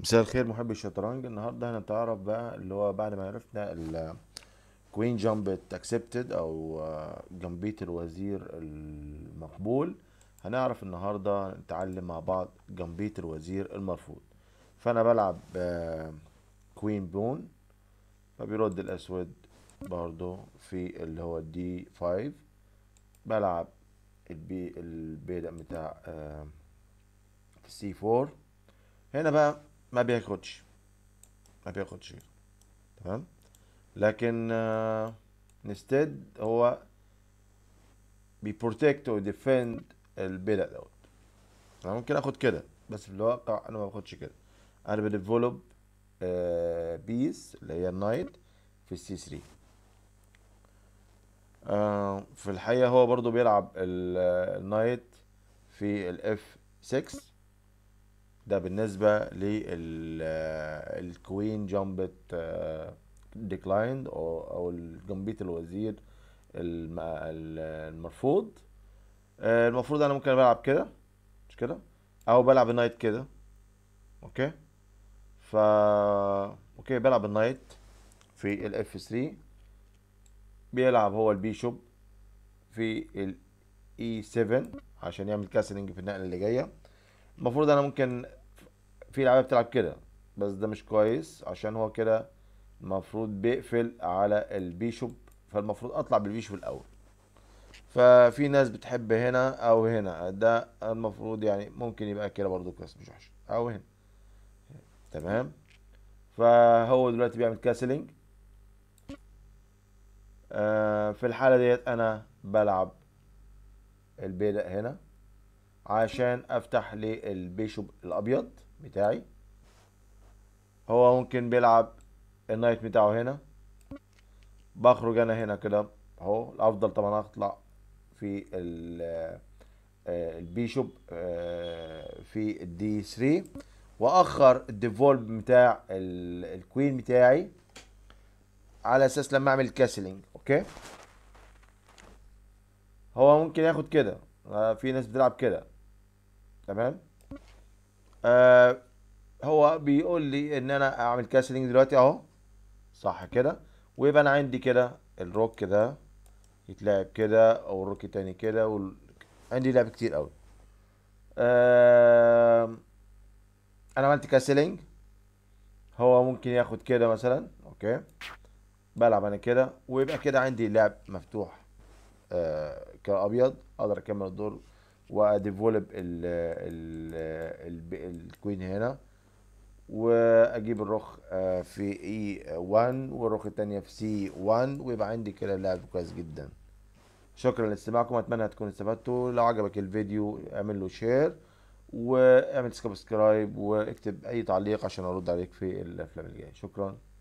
مساء الخير محبي الشطرنج النهارده هنتعرف بقى اللي هو بعد ما عرفنا الكوين جامبت اكسبتد او آه، جامبيت الوزير المقبول هنعرف النهارده نتعلم مع بعض جامبيت الوزير المرفوض فانا بلعب كوين آه، بون فبيرد الاسود برضو في اللي هو الدي 5 بلعب البي البيدق بتاع سي آه، 4 هنا بقى ما بياخدش ما بياخدش تمام لكن انستيد آه، هو بيبروتكت وديفند البيلا دوت انا ممكن اخد كده بس في الواقع انا ما باخدش كده انا بديفلوب آه، بيس اللي هي النايت في السي 3 آه، في الحقيقه هو برضو بيلعب النايت في الاف 6 ده بالنسبة للكوين جامبت ديكلايند آه، او الجامبيت الوزير المرفوض آه، المفروض انا ممكن بلعب كده مش كده او بلعب النايت كده اوكي فا اوكي بلعب النايت في الاف 3 بيلعب هو البيشوب في الاي 7 e عشان يعمل كاسلنج في النقله اللي جايه المفروض انا ممكن في لعبه بتلعب كده بس ده مش كويس عشان هو كده المفروض بيقفل على البيشوب فالمفروض اطلع بالبيشوب الاول ففي ناس بتحب هنا او هنا ده المفروض يعني ممكن يبقى كده برضو كويس مش وحش او هنا تمام فهو دلوقتي بيعمل كاسلينج آه، في الحاله ديت انا بلعب البيدق هنا عشان افتح للبيشوب الابيض بتاعي هو ممكن بيلعب النايت بتاعه هنا بخرج انا هنا كده اهو الافضل طبعا اطلع في آه، البيشوب آه، في الدي 3 واخر الديفولب بتاع الكوين بتاعي على اساس لما اعمل كاسلينج اوكي هو ممكن ياخد كده آه، في ناس بتلعب كده تمام آه هو بيقول لي ان انا اعمل كاسلينج دلوقتي اهو صح كده ويبقى انا عندي كده الروك ده يتلعب كده او الروك التاني كده وال... عندي لعب كتير قوي آه... انا عملت كاسلينج هو ممكن ياخد كده مثلا اوكي بلعب انا كده ويبقى كده عندي لعب مفتوح آه كابيض اقدر اكمل الدور واديفولب الكوين هنا واجيب الرخ آه، في اي 1 والرخ الثانيه في سي 1 ويبقى عندي كده لعب كويس جدا شكرا لاستماعكم اتمنى تكونوا استفدتوا لو عجبك الفيديو اعمل له شير واعمل سبسكرايب واكتب اي تعليق عشان ارد عليك في الافلام الجايه شكرا